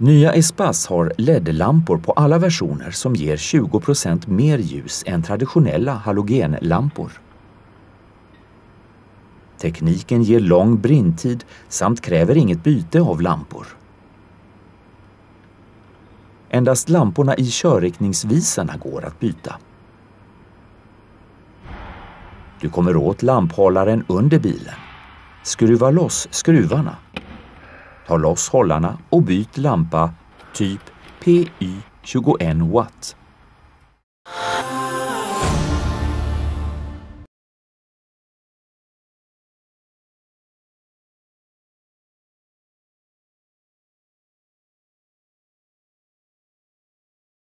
Nya Espace har LED-lampor på alla versioner som ger 20 mer ljus än traditionella halogenlampor. Tekniken ger lång brintid samt kräver inget byte av lampor. Endast lamporna i körriktningsvisarna går att byta. Du kommer åt lamphållaren under bilen. Skruva loss skruvarna Ta loss hållarna och byt lampa typ PY 21 watt